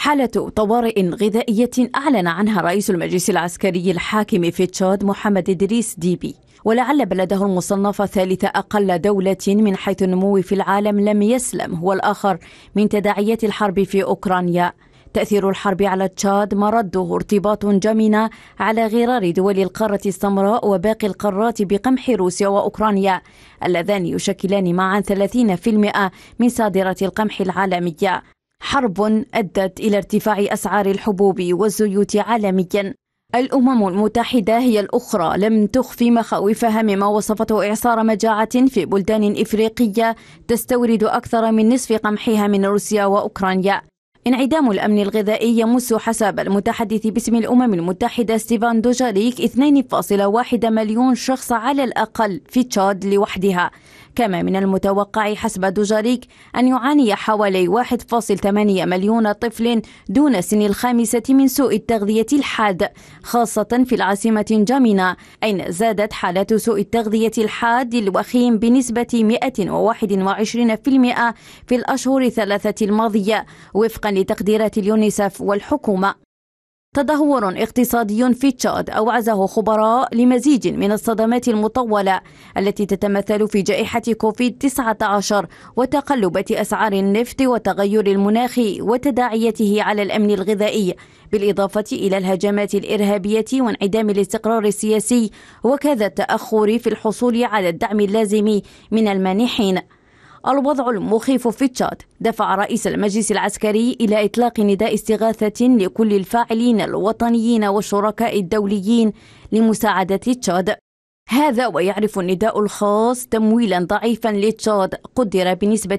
حالة طوارئ غذائية أعلن عنها رئيس المجلس العسكري الحاكم في تشاد محمد إدريس ديبي ولعل بلده المصنفة ثالث أقل دولة من حيث النمو في العالم لم يسلم هو الآخر من تداعيات الحرب في أوكرانيا تأثير الحرب على تشاد مرده ارتباط جمينة على غرار دول القارة السمراء وباقي القارات بقمح روسيا وأوكرانيا اللذان يشكلان معا 30% من صادرة القمح العالمية حرب أدت إلى ارتفاع أسعار الحبوب والزيوت عالميا الأمم المتحدة هي الأخرى لم تخفي مخاوفها مما وصفته إعصار مجاعة في بلدان إفريقية تستورد أكثر من نصف قمحها من روسيا وأوكرانيا انعدام الأمن الغذائي يمس حسب المتحدث باسم الأمم المتحدة ستيفان دوجاليك 2.1 مليون شخص على الأقل في تشاد لوحدها كما من المتوقع حسب دوجاريك أن يعاني حوالي 1.8 مليون طفل دون سن الخامسة من سوء التغذية الحاد خاصة في العاصمة جامينا أين زادت حالات سوء التغذية الحاد الوخيم بنسبة 121% في الأشهر الثلاثة الماضية وفقا لتقديرات اليونيسف والحكومة تدهور اقتصادي في تشاد أوعزه خبراء لمزيج من الصدمات المطولة التي تتمثل في جائحة كوفيد 19 وتقلبات أسعار النفط وتغير المناخ وتداعيته على الأمن الغذائي بالإضافة إلى الهجمات الإرهابية وانعدام الاستقرار السياسي وكذا التأخر في الحصول على الدعم اللازم من المانحين الوضع المخيف في تشاد دفع رئيس المجلس العسكري إلى إطلاق نداء استغاثة لكل الفاعلين الوطنيين والشركاء الدوليين لمساعدة تشاد هذا ويعرف النداء الخاص تمويلا ضعيفا لتشاد قدر بنسبة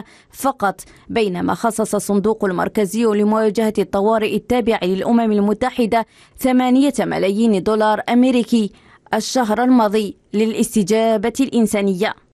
15% فقط بينما خصص الصندوق المركزي لمواجهة الطوارئ التابع للأمم المتحدة 8 ملايين دولار أمريكي الشهر الماضي للاستجابة الإنسانية